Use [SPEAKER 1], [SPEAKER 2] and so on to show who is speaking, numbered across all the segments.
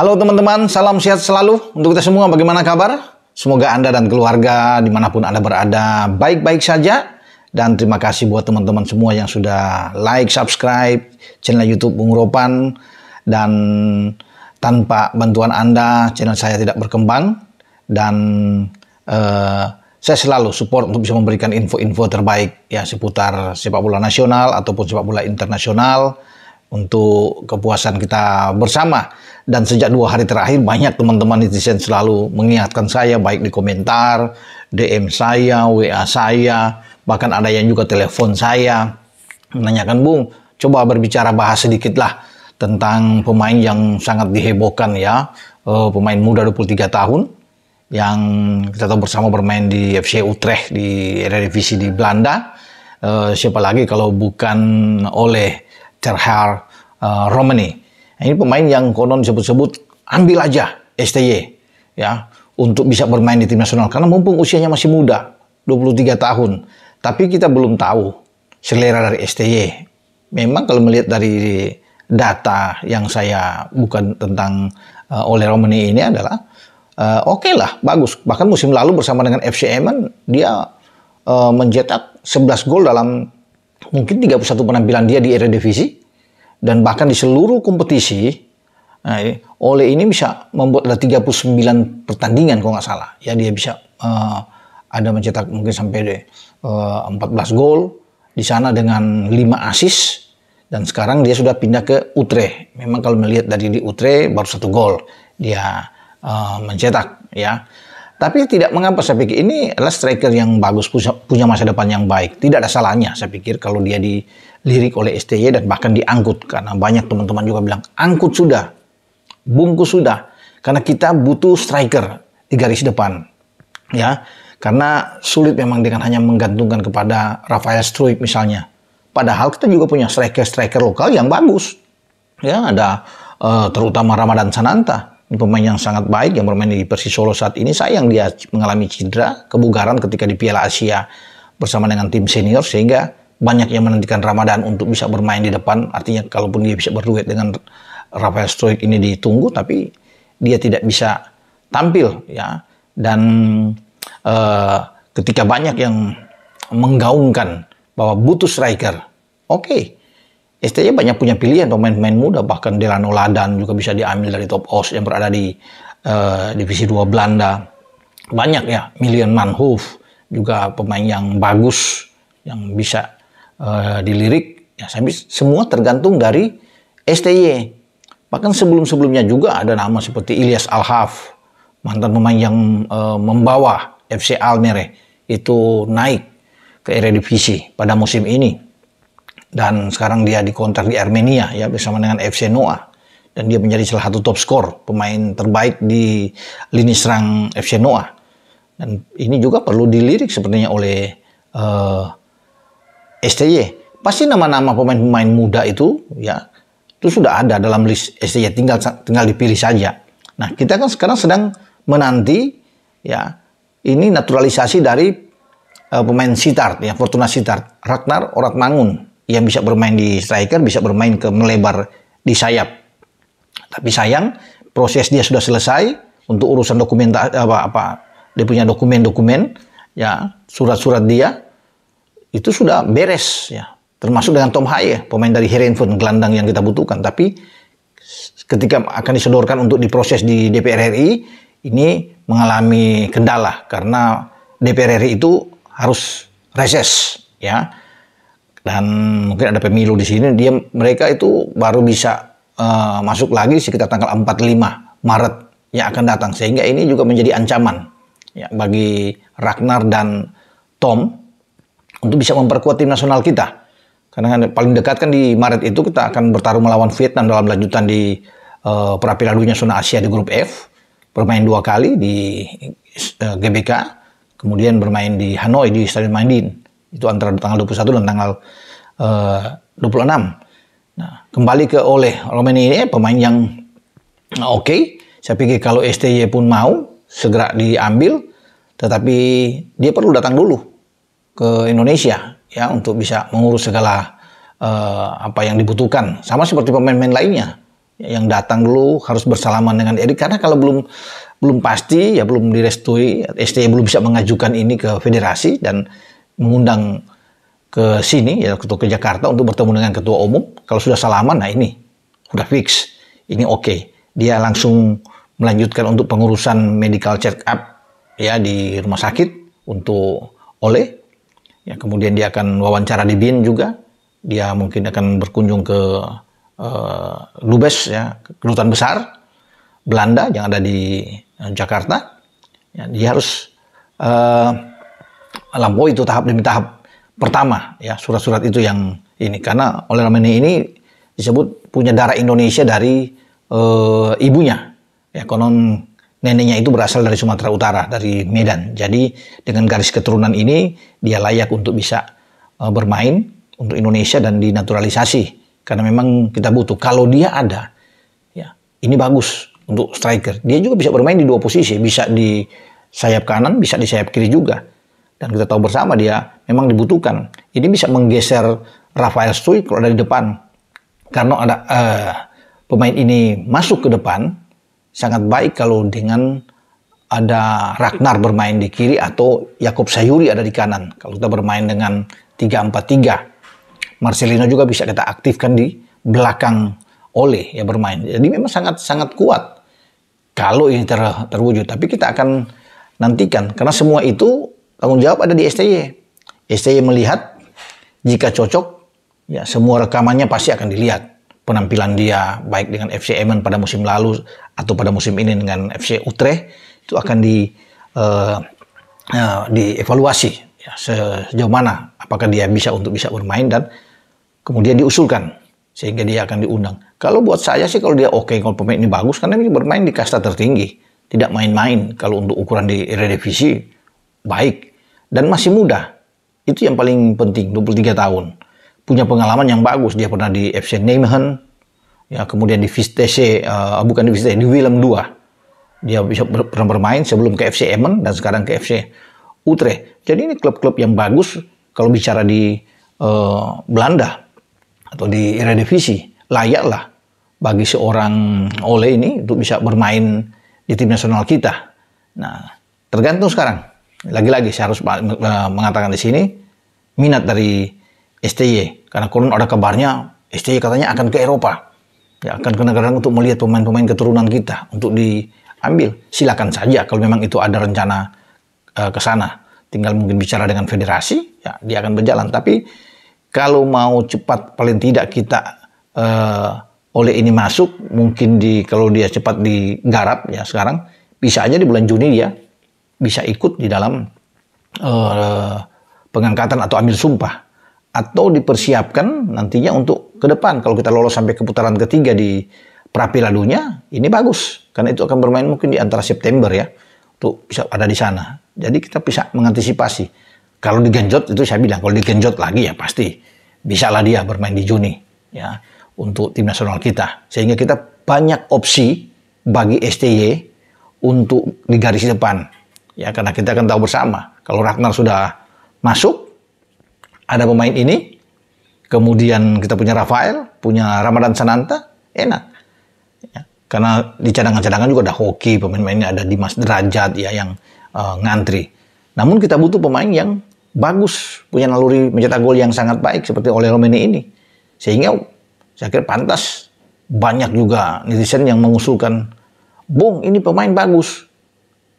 [SPEAKER 1] Halo teman-teman, salam sehat selalu untuk kita semua. Bagaimana kabar? Semoga Anda dan keluarga dimanapun Anda berada baik-baik saja. Dan terima kasih buat teman-teman semua yang sudah like, subscribe channel YouTube Bung Ropan. Dan tanpa bantuan Anda, channel saya tidak berkembang. Dan eh, saya selalu support untuk bisa memberikan info-info terbaik ya seputar sepak bola nasional ataupun sepak bola internasional untuk kepuasan kita bersama. Dan sejak dua hari terakhir banyak teman-teman netizen selalu mengingatkan saya baik di komentar, DM saya, WA saya, bahkan ada yang juga telepon saya menanyakan Bung, coba berbicara bahas sedikit lah tentang pemain yang sangat dihebohkan ya, eh, pemain muda 23 tahun yang kita tahu bersama bermain di FC Utrecht di Eredivisie di Belanda. Eh, siapa lagi kalau bukan oleh Terhar uh, Romani. Nah, ini pemain yang konon disebut-sebut ambil aja STY ya untuk bisa bermain di tim nasional karena mumpung usianya masih muda 23 tahun. Tapi kita belum tahu selera dari STY. Memang kalau melihat dari data yang saya bukan tentang uh, oleh Romani ini adalah uh, oke okay lah, bagus. Bahkan musim lalu bersama dengan FC Eman dia uh, mencetak 11 gol dalam mungkin 31 penampilan dia di era divisi dan bahkan di seluruh kompetisi nah oleh ini bisa membuat ada 39 pertandingan kalau nggak salah ya dia bisa uh, ada mencetak mungkin sampai deh, uh, 14 gol di sana dengan 5 asis dan sekarang dia sudah pindah ke Utrecht. Memang kalau melihat dari di Utrecht baru satu gol dia uh, mencetak ya. Tapi tidak mengapa saya pikir ini adalah striker yang bagus punya masa depan yang baik. Tidak ada salahnya saya pikir kalau dia dilirik oleh STY dan bahkan diangkut karena banyak teman-teman juga bilang angkut sudah, bungkus sudah karena kita butuh striker di garis depan. Ya, karena sulit memang dengan hanya menggantungkan kepada Rafael Struik misalnya. Padahal kita juga punya striker-striker lokal yang bagus. Ya, ada eh, terutama Ramadan Sananta pemain yang sangat baik yang bermain di Persis Solo saat ini sayang dia mengalami cedera kebugaran ketika di Piala Asia bersama dengan tim senior sehingga banyak yang menantikan Ramadan untuk bisa bermain di depan artinya kalaupun dia bisa berduet dengan Rafael Stoik ini ditunggu tapi dia tidak bisa tampil ya dan eh, ketika banyak yang menggaungkan bahwa butuh striker oke okay, STI banyak punya pilihan pemain-pemain muda bahkan Delano Ladan juga bisa diambil dari top os yang berada di uh, divisi 2 Belanda banyak ya Milian Manhoof juga pemain yang bagus yang bisa uh, dilirik ya semua tergantung dari STY bahkan sebelum-sebelumnya juga ada nama seperti Ilyas Alhaf mantan pemain yang uh, membawa FC Almere itu naik ke Eredivisie pada musim ini dan sekarang dia dikontrak di Armenia ya bersama dengan FC Noah dan dia menjadi salah satu top skor pemain terbaik di lini serang FC Noah dan ini juga perlu dilirik sepertinya oleh uh, eh, STY pasti nama-nama pemain-pemain muda itu ya itu sudah ada dalam list STY tinggal tinggal dipilih saja nah kita kan sekarang sedang menanti ya ini naturalisasi dari uh, pemain Sitar ya Fortuna Sitar Ragnar Oratmangun yang bisa bermain di striker, bisa bermain ke melebar di sayap. Tapi sayang, proses dia sudah selesai untuk urusan dokumen apa apa dia punya dokumen-dokumen ya surat-surat dia itu sudah beres ya termasuk dengan Tom Haye pemain dari Herenveen gelandang yang kita butuhkan tapi ketika akan disodorkan untuk diproses di DPR RI ini mengalami kendala karena DPR RI itu harus reses ya dan mungkin ada pemilu di sini dia mereka itu baru bisa uh, masuk lagi sekitar tanggal 45 Maret yang akan datang sehingga ini juga menjadi ancaman ya bagi Ragnar dan Tom untuk bisa memperkuat tim nasional kita karena kan paling dekat kan di Maret itu kita akan bertarung melawan Vietnam dalam lanjutan di uh, perapilan dunia zona Asia di grup F bermain dua kali di uh, GBK kemudian bermain di Hanoi di Stadion Mandin itu antara tanggal 21 dan tanggal eh, uh, 26. Nah, kembali ke Oleh. Oleh ini eh, pemain yang eh, oke. Okay. Saya pikir kalau STY pun mau segera diambil, tetapi dia perlu datang dulu ke Indonesia ya untuk bisa mengurus segala uh, apa yang dibutuhkan. Sama seperti pemain-pemain lainnya yang datang dulu harus bersalaman dengan Erik karena kalau belum belum pasti ya belum direstui STY belum bisa mengajukan ini ke federasi dan mengundang ke sini ya ke Jakarta untuk bertemu dengan ketua umum kalau sudah salaman nah ini sudah fix ini oke okay. dia langsung melanjutkan untuk pengurusan medical check up ya di rumah sakit untuk oleh ya kemudian dia akan wawancara di BIN juga dia mungkin akan berkunjung ke uh, Lubes ya kedutaan besar Belanda yang ada di uh, Jakarta ya, dia harus uh, lampaui oh, itu tahap demi tahap pertama ya surat-surat itu yang ini karena oleh Ramani ini disebut punya darah Indonesia dari e, ibunya ya konon neneknya itu berasal dari Sumatera Utara dari Medan jadi dengan garis keturunan ini dia layak untuk bisa e, bermain untuk Indonesia dan dinaturalisasi karena memang kita butuh kalau dia ada ya ini bagus untuk striker dia juga bisa bermain di dua posisi bisa di sayap kanan bisa di sayap kiri juga dan kita tahu bersama dia memang dibutuhkan. Ini bisa menggeser Rafael Stui kalau ada di depan. Karena ada uh, pemain ini masuk ke depan sangat baik kalau dengan ada Ragnar bermain di kiri atau Yakub Sayuri ada di kanan. Kalau kita bermain dengan 3-4-3. Marcelino juga bisa kita aktifkan di belakang oleh ya bermain. Jadi memang sangat-sangat kuat kalau ini ter terwujud. Tapi kita akan nantikan karena semua itu Tanggung jawab ada di STY. STY melihat jika cocok, ya semua rekamannya pasti akan dilihat. Penampilan dia baik dengan FC Emen pada musim lalu atau pada musim ini dengan FC Utrecht itu akan di uh, uh, dievaluasi ya, sejauh mana apakah dia bisa untuk bisa bermain dan kemudian diusulkan sehingga dia akan diundang. Kalau buat saya sih kalau dia oke okay, kalau pemain ini bagus karena ini bermain di kasta tertinggi, tidak main-main kalau untuk ukuran di Eredivisie baik dan masih muda. Itu yang paling penting, 23 tahun. Punya pengalaman yang bagus, dia pernah di FC Nijmegen, ya kemudian di Vitesse, uh, bukan di Vitesse, di Willem II. Dia bisa ber pernah bermain sebelum ke FC Emmen dan sekarang ke FC Utrecht. Jadi ini klub-klub yang bagus kalau bicara di uh, Belanda atau di Eredivisie, layaklah bagi seorang Ole ini untuk bisa bermain di tim nasional kita. Nah, tergantung sekarang lagi-lagi saya harus mengatakan di sini minat dari STY karena konon ada kabarnya STY katanya akan ke Eropa ya akan ke negara untuk melihat pemain-pemain keturunan kita untuk diambil silakan saja kalau memang itu ada rencana uh, ke sana tinggal mungkin bicara dengan federasi ya dia akan berjalan tapi kalau mau cepat paling tidak kita uh, oleh ini masuk mungkin di kalau dia cepat digarap ya sekarang bisa aja di bulan Juni dia bisa ikut di dalam uh, pengangkatan atau ambil sumpah atau dipersiapkan nantinya untuk ke depan kalau kita lolos sampai ke putaran ketiga di Prapila ini bagus karena itu akan bermain mungkin di antara September ya untuk bisa ada di sana jadi kita bisa mengantisipasi kalau digenjot itu saya bilang kalau digenjot lagi ya pasti bisa lah dia bermain di Juni ya untuk tim nasional kita sehingga kita banyak opsi bagi STY untuk di garis depan Ya, karena kita akan tahu bersama. Kalau Ragnar sudah masuk, ada pemain ini, kemudian kita punya Rafael, punya Ramadan Sananta, enak. Ya, karena di cadangan-cadangan juga ada hoki, pemain-pemainnya ada Dimas Derajat ya yang uh, ngantri. Namun kita butuh pemain yang bagus, punya naluri mencetak gol yang sangat baik seperti oleh Romeni ini. Sehingga saya kira pantas banyak juga netizen yang mengusulkan, Bung ini pemain bagus,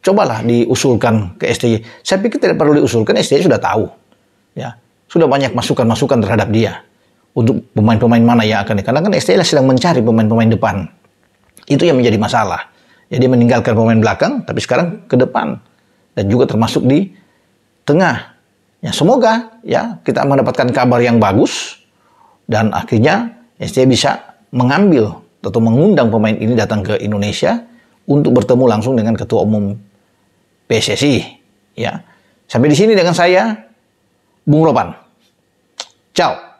[SPEAKER 1] cobalah diusulkan ke STY. Saya pikir tidak perlu diusulkan, STY sudah tahu. Ya, sudah banyak masukan-masukan terhadap dia untuk pemain-pemain mana yang akan karena kan STI sedang mencari pemain-pemain depan. Itu yang menjadi masalah. Jadi ya, meninggalkan pemain belakang, tapi sekarang ke depan dan juga termasuk di tengah. Ya, semoga ya kita mendapatkan kabar yang bagus dan akhirnya STI bisa mengambil atau mengundang pemain ini datang ke Indonesia untuk bertemu langsung dengan ketua umum PSSI. Ya. Sampai di sini dengan saya, Bung Ropan. Ciao.